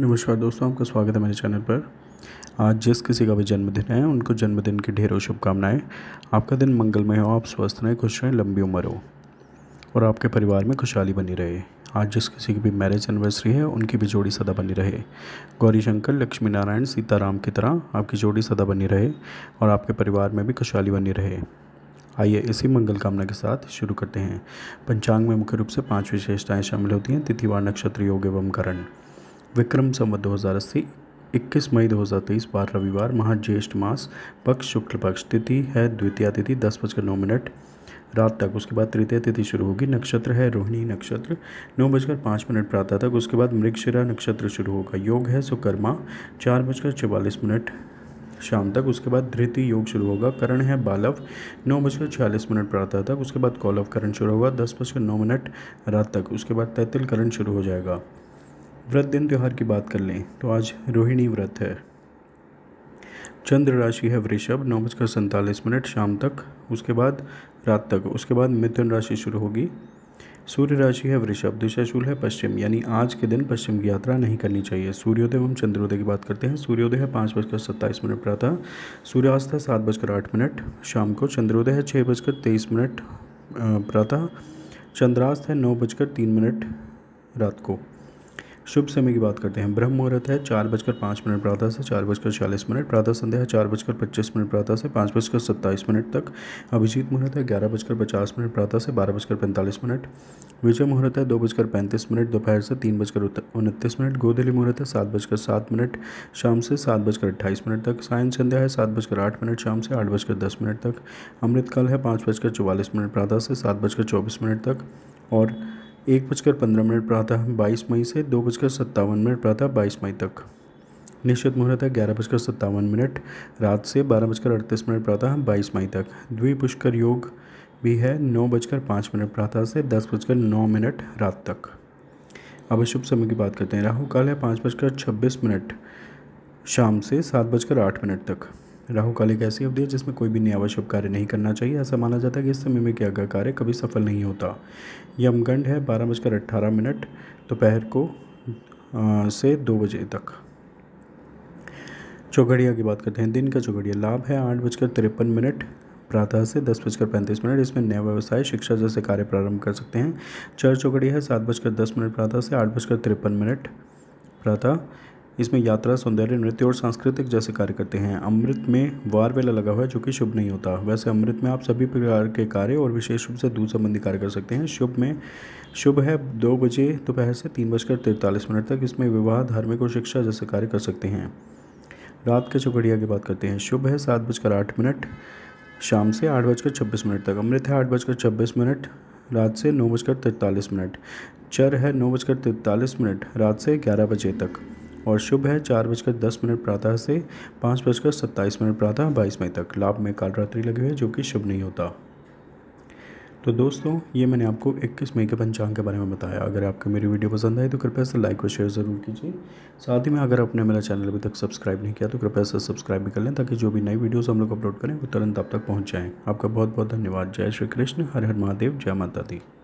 नमस्कार दोस्तों आपका स्वागत है मेरे चैनल पर आज जिस किसी का भी जन्मदिन है उनको जन्मदिन की ढेरों शुभकामनाएं आपका दिन मंगलमय हो आप स्वस्थ रहें खुश रहें लंबी उम्र हो और आपके परिवार में खुशहाली बनी रहे आज जिस किसी की भी मैरिज एनिवर्सरी है उनकी भी जोड़ी सदा बनी रहे गौरी शंकर लक्ष्मी नारायण सीताराम की तरह आपकी जोड़ी सदा बनी रहे और आपके परिवार में भी खुशहाली बनी रहे आइए इसी मंगल कामना के साथ शुरू करते हैं पंचांग में मुख्य रूप से पांच विशेषताएं शामिल होती हैं तिथिवार नक्षत्र योग एवं करण विक्रम संवत दो हज़ार अस्सी इक्कीस मई दो हज़ार तेईस बार रविवार महाज्येष्ठ मास पक्ष शुक्ल पक्ष तिथि है द्वितीय तिथि दस बजकर नौ मिनट रात तक उसके बाद तृतीय तिथि शुरू होगी नक्षत्र है रोहिणी नक्षत्र नौ बजकर पाँच मिनट प्रातः तक उसके बाद मृगशिरा नक्षत्र शुरू होगा योग है सुकर्मा चार बजकर चवालीस मिनट शाम तक उसके बाद धृति योग शुरू होगा करण है बालव नौ बजकर छियालीस मिनट प्रातः तक उसके बाद कौलव करण शुरू होगा दस बजकर नौ मिनट रात तक उसके बाद तैतिल करण शुरू हो जाएगा व्रत दिन त्यौहार की बात कर लें तो आज रोहिणी व्रत है चंद्र राशि है वृषभ नौ बजकर सैंतालीस मिनट शाम तक उसके बाद रात तक उसके बाद मिथुन राशि शुरू होगी सूर्य राशि है वृषभ दिशाशूल है पश्चिम यानी आज के दिन पश्चिम की यात्रा नहीं करनी चाहिए सूर्योदय एवं चंद्रोदय की बात करते हैं सूर्योदय है पाँच बजकर सत्ताईस मिनट प्रातः सूर्यास्त है सात बजकर आठ मिनट शाम को चंद्रोदय है छः बजकर तेईस मिनट प्रातः चंद्रास्त है नौ बजकर तीन मिनट रात को शुभ समय की बात करते हैं ब्रह्म मुहूर्त है चार बजकर पाँच मिनट प्रातः से चार बजकर चालीस मिनट प्रातः संध्या है चार बजकर पच्चीस मिनट प्रातः से पाँच बजकर सत्ताईस मिनट तक अभिजीत मुहूर्त है ग्यारह बजकर पचास मिनट प्रातः से बारह बजकर पैंतालीस मिनट विजय मुहूर्त है दो बजकर पैंतीस मिनट दोपहर से तीन बजकर उनतीस मिनट गोधली मुहूर्त है सात बजकर सात मिनट शाम से सात बजकर अट्ठाईस मिनट तक सायन संध्या है सात बजकर आठ मिनट शाम से आठ बजकर दस मिनट तक अमृतकाल है पाँच बजकर चौवालीस मिनट प्रातः से सात बजकर चौबीस मिनट तक और एक बजकर पंद्रह मिनट प्रातः बाईस मई से दो बजकर सत्तावन मिनट प्रातः बाईस मई तक निश्चित मुहूर्त है ग्यारह बजकर सत्तावन मिनट रात से बारह बजकर अड़तीस मिनट प्रातः बाईस मई तक द्विपुष्कर योग भी है नौ बजकर पाँच मिनट प्रातः से दस बजकर नौ मिनट रात तक अब शुभ समय की बात करते हैं राहु काल है पाँच बजकर छब्बीस मिनट शाम से सात बजकर आठ मिनट तक राहु काल एक ऐसी अवधि है जिसमें कोई भी नया आवश्यक कार्य नहीं करना चाहिए ऐसा माना जाता है कि इस समय में किया गया कार्य कभी सफल नहीं होता यमगंड है बारह बजकर अट्ठारह मिनट दोपहर को आ, से दो बजे तक चौघड़िया की बात करते हैं दिन का चौघड़िया लाभ है आठ बजकर तिरपन मिनट प्रातः से दस बजकर पैंतीस मिनट इसमें नया व्यवसाय शिक्षा जैसे कार्य प्रारंभ कर सकते हैं चर चौघड़िया है सात बजकर दस मिनट प्रातः से आठ बजकर तिरपन मिनट प्रातः इसमें यात्रा सौंदर्य नृत्य और सांस्कृतिक जैसे कार्य करते हैं अमृत में वार वेला लगा हुआ है जो कि शुभ नहीं होता वैसे अमृत में आप सभी प्रकार के कार्य और विशेष रूप से दूध संबंधी कार्य कर सकते हैं शुभ में शुभ है दो बजे दोपहर से तीन बजकर तैंतालीस मिनट तक इसमें विवाह धार्मिक और शिक्षा जैसे कार्य कर सकते हैं रात के चौघड़िया की बात करते हैं शुभ है सात बजकर आठ मिनट शाम से आठ बजकर छब्बीस मिनट तक अमृत है आठ बजकर छब्बीस मिनट रात से नौ बजकर तैंतालीस मिनट चर है नौ बजकर तैंतालीस मिनट रात से ग्यारह बजे तक और शुभ है चार बजकर दस मिनट प्रातः से पाँच बजकर सत्ताईस मिनट प्रातः बाईस मई तक लाभ में काल रात्रि लगे हुई है जो कि शुभ नहीं होता तो दोस्तों ये मैंने आपको 21 मई के पंचांग के बारे में बताया अगर आपको मेरी वीडियो पसंद आई तो कृपया से लाइक और शेयर ज़रूर कीजिए साथ ही में अगर आपने मेरा चैनल अभी तक सब्सक्राइब नहीं किया तो कृपया से सब्सक्राइब भी कर लें ताकि जो भी नई वीडियोज़ हम लोग अपलोड करें वो तुरंत आप तक पहुँच जाएँ आपका बहुत बहुत धन्यवाद जय श्री कृष्ण हर हर महादेव जय माता दी